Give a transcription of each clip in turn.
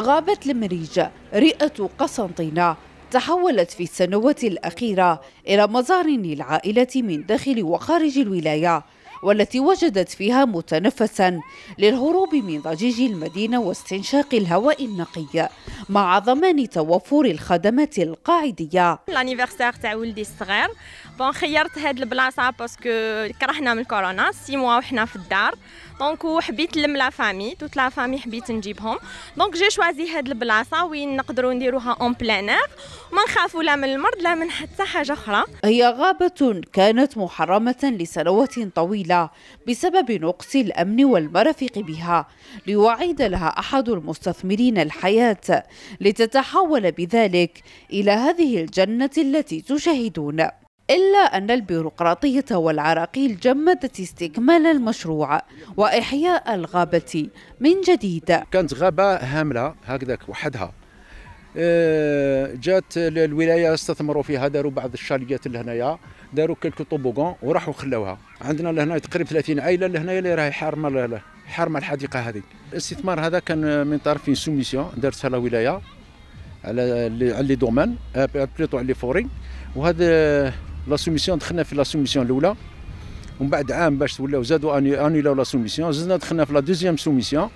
غابة المريج رئة قسنطينة تحولت في السنوات الأخيرة إلى مزار للعائلة من داخل وخارج الولاية والتي وجدت فيها متنفسا للهروب من ضجيج المدينة واستنشاق الهواء النقي مع ضمان توفر الخدمات القاعدية الانيفرسير تاع ولدي الصغير بون خيرت هاد البلاصة باسكو كرهنا من الكورونا سي موا وحنا في الدار دونك وحبيت نلم لا فامي توت لا فامي حبيت نجيبهم دونك جي شوازي هاد البلاصة وين نقدروا نديروها اون بلانير ما نخافوا لا من المرض لا من حتى حاجة أخرى هي غابة كانت محرمة لسنوات طويلة بسبب نقص الأمن والمرافق بها ليعيد لها أحد المستثمرين الحياة لتتحول بذلك إلى هذه الجنة التي تشاهدون إلا أن البيروقراطية والعراقيل جمدت استكمال المشروع وإحياء الغابة من جديد كانت غابة هاملة هكذاك وحدها آه، جات الولايه استثمروا فيها داروا بعض الشاليات لهنايا داروا كلكو طوبوغون وراحوا خلوها عندنا لهنا تقريبا 30 عائله لهنا اللي راهي حارمه حارمه الحديقه هذه الاستثمار هذا كان من طرف سوميسيون دارتها الولايه على لي دومان بليطو على آه، لي فوري وهذا لا سوميسيون دخلنا في لا سوميسيون الاولى ومن بعد عام باش ولاو زادوا انيلاو لا سوميسيون زدنا دخلنا في لا دوزيام سوميسيون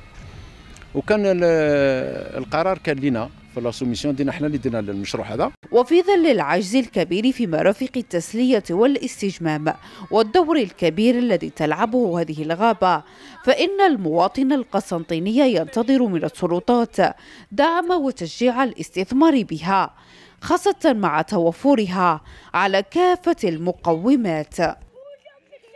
وكان القرار كان لينا فلاسوميسيون دينا حنا اللي دينا للمشروع هذا وفي ظل العجز الكبير في مرافق التسلية والاستجمام والدور الكبير الذي تلعبه هذه الغابة فإن المواطن القسنطيني ينتظر من السلطات دعم وتشجيع الاستثمار بها خاصة مع توفرها على كافة المقومات